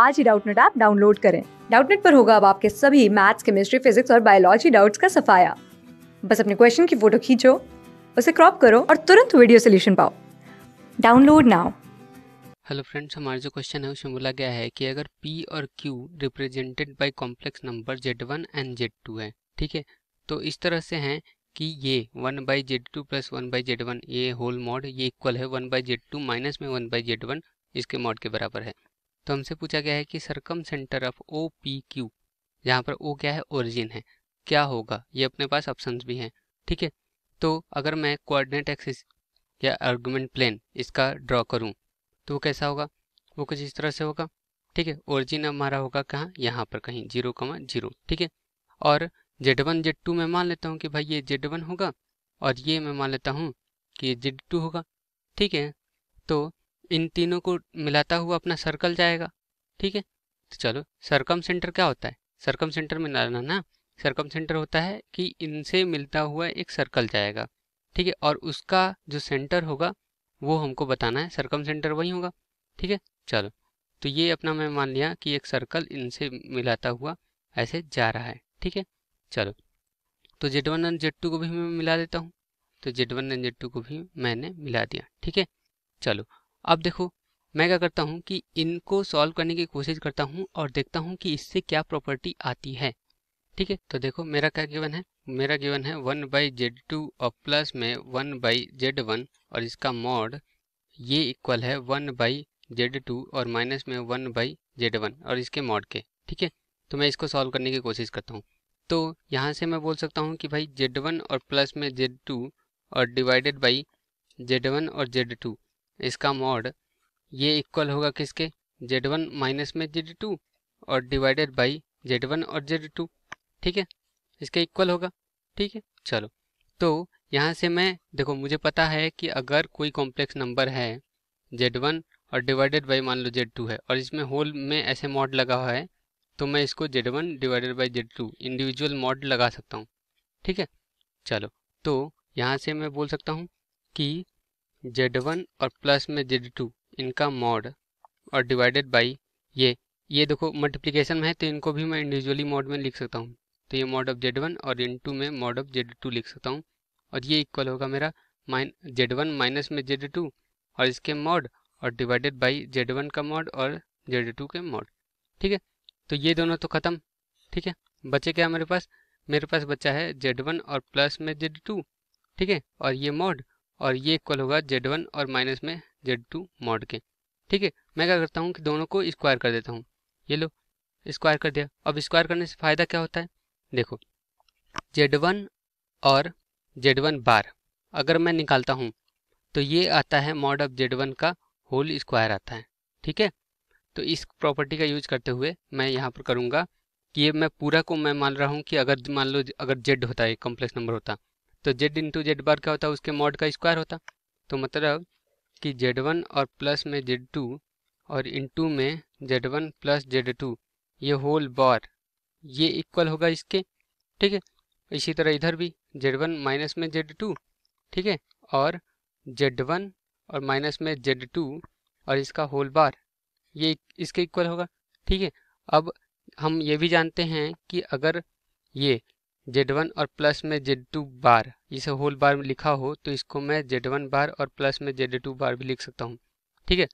आज ही Doubtnut app download करें डाउटनेट पर होगा अब आपके सभी मैथ्स केमिस्ट्री फिजिक्स और बायोलॉजी डाउट्स का सफाया बस अपने क्वेश्चन की फोटो खींचो उसे क्रॉप करो और तुरंत वीडियो सोल्यूशन पाओ डाउनलोड नाउ हेलो फ्रेंड्स हमारा जो क्वेश्चन है उसमें बोला गया है कि अगर P और Q represented by complex number Z1 and Z2 है ठीक है तो इस तरह से हैं कि ये one by Z two plus one by Z one ये होल मॉड ये इक्वल है one by Z two minus में वन बाई जेड वन इसके मॉड के बराबर है तो हमसे पूछा गया है कि circumcentre of O P Q जहाँ पर ओ क्या है ओरिजिन है क्या होगा ये अपने पास ऑप्शन भी हैं ठीक है तो अगर मैं कोऑर्डिनेट एक्सिस या आर्गूमेंट प्लेन इसका ड्रॉ करूँ तो वो कैसा होगा वो कुछ इस तरह से होगा ठीक है ओरिजिन हमारा होगा कहाँ यहाँ पर कहीं जीरो कमा जीरो ठीक है और जेड वन जेड टू मैं मान लेता हूँ कि भाई ये जेड वन होगा और ये मैं मान लेता हूँ कि ये जेड टू होगा ठीक है तो इन तीनों को मिलाता हुआ अपना सर्कल जाएगा ठीक है तो चलो सरकम सेंटर क्या होता है सरकम सेंटर में ना ना सरकम सेंटर होता है कि इनसे मिलता हुआ एक सर्कल जाएगा ठीक है और उसका जो सेंटर होगा वो हमको बताना है सरकम सेंटर वही होगा ठीक है चलो तो ये अपना मैं मान लिया कि एक सर्कल इनसे मिलाता हुआ ऐसे जा रहा है ठीक है चलो तो Z one and Z two को भी मैं मिला देता हूँ तो Z one and Z two को भी मैंने मिला दिया ठीक है चलो अब देखो मैं क्या करता हूँ कि इनको सॉल्व करने की कोशिश करता हूँ और देखता हूँ कि इससे क्या प्रॉपर्टी आती है ठीक है तो देखो मेरा क्या गिवन है मेरा गिवन है वन बाई जेड टू और प्लस में वन बाई जेड वन और इसका मॉड ये इक्वल है वन बाई जेड टू और माइनस में वन बाई जेड वन और इसके मॉड के ठीक है तो मैं इसको सॉल्व करने की कोशिश करता हूँ तो यहाँ से मैं बोल सकता हूँ कि भाई जेड वन और प्लस में जेड टू और डिवाइडेड बाई जेड वन और जेड टू इसका मॉड ये इक्वल होगा किसके जेड वन माइनस में जेड टू और डिवाइडेड बाई जेड वन और जेड टू ठीक है इसके इक्वल होगा ठीक है चलो तो यहाँ से मैं देखो मुझे पता है कि अगर कोई कॉम्प्लेक्स नंबर है जेड वन और डिवाइडेड बाई मान लो जेड टू है और इसमें होल में ऐसे मॉड लगा हुआ है तो मैं इसको Z one divided by Z two individual mod लगा सकता हूँ ठीक है चलो तो यहाँ से मैं बोल सकता हूँ कि जेड वन और प्लस में जेड टू इनका मॉड और डिवाइडेड बाई ये ये देखो मल्टीप्लीकेशन में है तो इनको भी मैं इंडिविजुअली मॉड में लिख सकता हूँ तो ये मॉड ऑफ जेड वन और इन टू में मॉड ऑफ जेड टू लिख सकता हूँ और ये इक्वल होगा मेरा माइन जेड वन माइनस में जेड टू और इसके मॉड और डिवाइडेड बाई जेड वन का मॉड और जेड टू के मॉड ठीक है तो ये दोनों तो ख़त्म ठीक है बचे क्या मेरे पास मेरे पास बच्चा है जेड वन और प्लस में जेड टू ठीक है और ये मॉड और ये इक्वल होगा जेड वन और माइनस में जेड टू मॉड के ठीक है मैं क्या करता हूँ कि दोनों को स्क्वायर कर देता हूँ ये लो स्क्वायर कर दिया अब स्क्वायर करने से फ़ायदा क्या होता है देखो जेड वन और जेड वन बार अगर मैं निकालता हूँ तो ये आता है मॉड ऑफ जेड वन का होल स्क्वायर आता है ठीक है तो इस प्रॉपर्टी का यूज करते हुए मैं यहाँ पर करूँगा कि ये मैं पूरा को मैं मान रहा हूँ कि अगर मान लो अगर जेड होता है कॉम्प्लेक्स नंबर होता तो जेड इंटू जेड बार क्या होता उसके मॉड का स्क्वायर होता तो मतलब कि जेड वन और प्लस में जेड टू और इंटू में Z one plus Z two ये होल बार ये इक्वल होगा इसके ठीक है इसी तरह इधर भी जेड वन माइनस में जेड टू ठीक है और जेड वन और माइनस में जेड टू और इसका होल बार ये इसके इक्वल होगा ठीक है अब हम ये भी जानते हैं कि अगर ये जेड वन और प्लस में जेड टू बार जिसे होल बार में लिखा हो तो इसको मैं जेड वन बार और प्लस में जेड टू बार भी लिख सकता हूँ ठीक है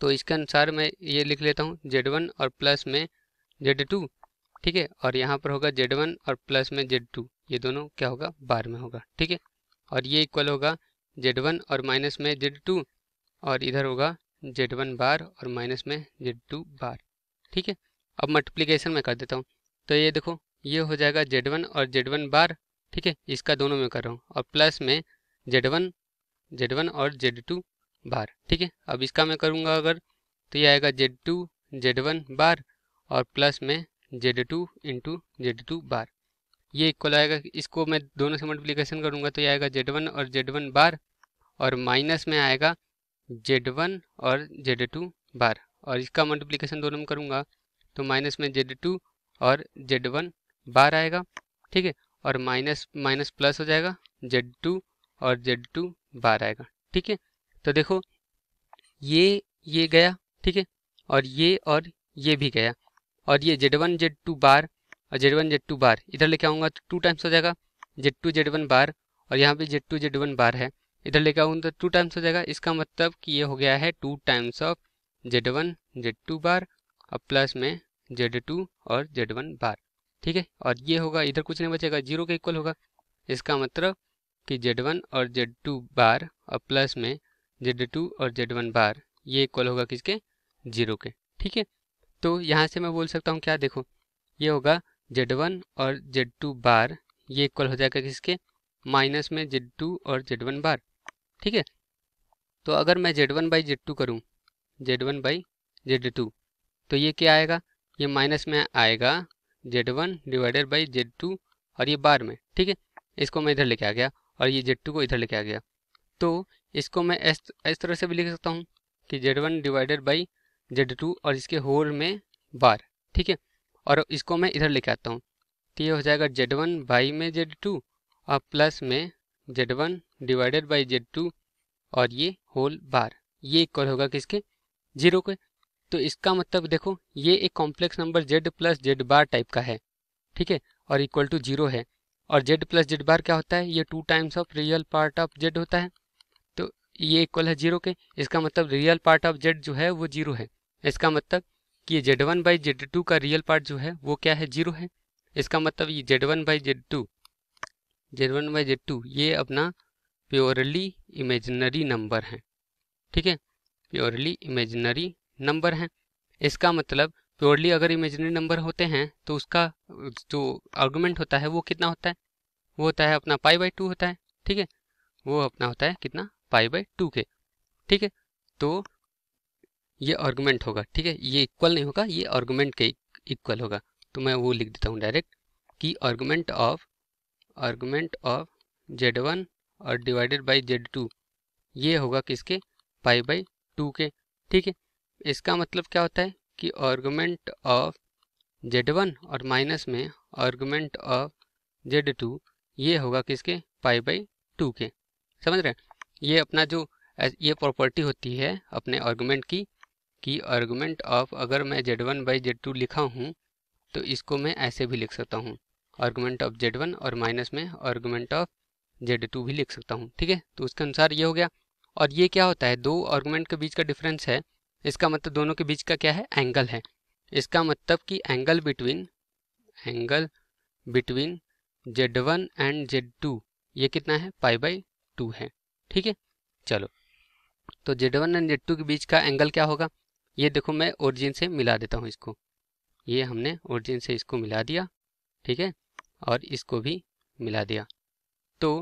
तो इसके अनुसार मैं ये लिख लेता हूँ जेड वन और प्लस में जेड टू ठीक है और यहाँ पर होगा जेड वन और प्लस में जेड टू ये दोनों क्या होगा बार में होगा ठीक है और ये इक्वल होगा जेड वन और माइनस में जेड टू और इधर होगा जेड वन बार और माइनस में जेड टू बार ठीक है अब मल्टीप्लीकेशन में कर देता हूँ तो ये देखो ये हो जाएगा जेड वन और जेड वन बार ठीक है इसका दोनों में कर रहा हूँ और प्लस में जेड वन जेड वन और जेड टू बार ठीक है अब इसका मैं करूँगा अगर तो ये आएगा Z two Z one bar और प्लस में Z two into Z two bar ये इक्वल आएगा इसको मैं दोनों से मल्टीप्लीकेशन करूँगा तो ये आएगा जेड वन और जेड वन बार और माइनस में आएगा जेड वन और जेड टू बार और इसका मल्टीप्लीकेशन दोनों में करूँगा तो माइनस में जेड टू और जेड वन बार आएगा ठीक है और माइनस माइनस प्लस हो जाएगा जेड टू और जेड टू बार आएगा ठीक है तो देखो ये ये गया ठीक है और ये और ये भी गया और ये Z one Z two bar और Z one Z two bar इधर लेके आऊँगा तो टू टाइम्स हो जाएगा Z two Z one bar और यहाँ पे Z two Z one bar है इधर लेके आऊँगा तो टू टाइम्स हो जाएगा इसका मतलब कि ये हो गया है two times of Z one Z two bar और प्लस में जेड टू और जेड वन बार ठीक है और ये होगा इधर कुछ नहीं बचेगा जीरो के इक्वल होगा इसका मतलब कि जेड वन और जेड टू बार और प्लस में जेड टू और जेड वन बार ये इक्वल होगा किसके जीरो के ठीक है तो यहाँ से मैं बोल सकता हूँ क्या देखो ये होगा जेड वन और जेड टू बार ये इक्वल हो जाएगा किसके माइनस में जेड टू और जेड वन बार ठीक है तो अगर मैं Z one by Z two करूँ Z one by Z two तो ये क्या आएगा ये माइनस में आएगा Z one divided by Z two और ये बार में ठीक है इसको मैं इधर लेके आ गया और ये जेड टू को इधर लेके आ गया तो इसको मैं इस तरह से भी लिख सकता हूँ कि Z one divided by Z two और इसके होल में बार ठीक है और इसको मैं इधर लेके आता हूँ तो ये हो जाएगा जेड वन बाई में जेड टू और प्लस में Z one divided by Z two और ये होल बार ये इक्वल होगा किसके जीरो के तो इसका मतलब देखो ये एक complex number Z plus Z bar type का है ठीक है और इक्वल टू जीरो है और जेड प्लस जेड बार क्या होता है ये two times of real part of Z होता है तो ये इक्वल है जीरो के इसका मतलब रियल पार्ट ऑफ जेड जो है वो जीरो है इसका मतलब कि ये Z one by Z two का रियल पार्ट जो है वो क्या है जीरो है इसका मतलब ये Z one by Z two Z one by Z two ये अपना प्योरली इमेजनरी नंबर है ठीक है प्योरली इमेजनरी नंबर हैं इसका मतलब प्योरली अगर इमेजनरी नंबर होते हैं तो उसका जो आर्गूमेंट होता है वो कितना होता है वो होता है अपना पाई बाई टू होता है ठीक है वो अपना होता है कितना पाई बाई टू के ठीक है तो ये आर्गूमेंट होगा ठीक है ये इक्वल नहीं होगा ये आर्गूमेंट के इक्वल होगा तो मैं वो लिख देता हूँ डायरेक्ट कि argument of argument of Z one और डिवाइडेड बाई जेड टू ये होगा किसके पाई बाई टू के ठीक है इसका मतलब क्या होता है कि ऑर्गमेंट ऑफ जेड वन और माइनस में ऑर्गमेंट ऑफ जेड टू ये होगा किसके पाई बाई टू के समझ रहे हैं ये अपना जो ये प्रॉपर्टी होती है अपने ऑर्गमेंट की कि आर्गूमेंट ऑफ अगर मैं Z one by Z two लिखा हूँ तो इसको मैं ऐसे भी लिख सकता हूँ आर्गूमेंट ऑफ जेड वन और माइनस में आर्गूमेंट ऑफ जेड टू भी लिख सकता हूँ ठीक है तो उसके अनुसार ये हो गया और ये क्या होता है दो आर्गूमेंट के बीच का डिफरेंस है इसका मतलब दोनों के बीच का क्या है एंगल है इसका मतलब कि angle between angle between Z one and Z two ये कितना है पाई बाई टू है ठीक है चलो तो Z one and Z two के बीच का एंगल क्या होगा ये देखो मैं ओरिजिन से मिला देता हूँ इसको ये हमने ओरिजिन से इसको मिला दिया ठीक है और इसको भी मिला दिया तो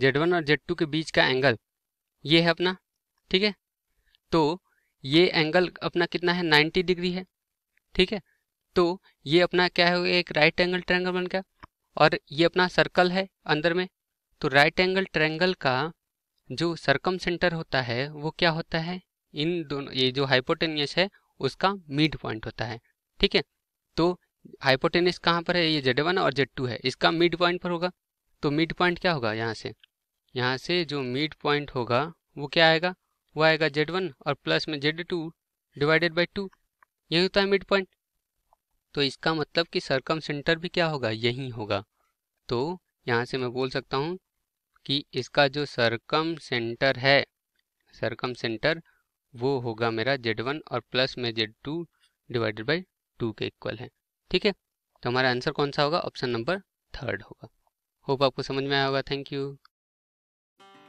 जेड वन और जेड टू के बीच का एंगल ये है अपना ठीक है तो ये एंगल अपना कितना है 90 डिग्री है ठीक है तो ये अपना क्या है एक राइट एंगल ट्रैंगल बन गया और ये अपना सर्कल है अंदर में तो राइट एंगल ट्रैंगल का जो सर्कम सेंटर होता है वो क्या होता है इन दोनों ये जो हाइपोटेनियस है उसका मिड पॉइंट होता है ठीक है तो हाइपोटेनियस कहाँ पर है ये जेड वन और जेड टू है इसका मिड पॉइंट पर होगा तो मिड पॉइंट क्या होगा यहाँ से यहाँ से जो मिड पॉइंट होगा वो क्या आएगा वो आएगा जेड वन और प्लस में Z two divided by two यही होता है मिड पॉइंट तो इसका मतलब कि सरकम सेंटर भी क्या होगा यही होगा तो यहाँ से मैं बोल सकता हूँ कि इसका जो सरकम सेंटर है सरकम सेंटर वो होगा मेरा जेड वन और प्लस में Z two divided by two के इक्वल है ठीक है तो हमारा आंसर कौन सा होगा ऑप्शन नंबर थर्ड होगा होप आपको समझ में आया होगा थैंक यू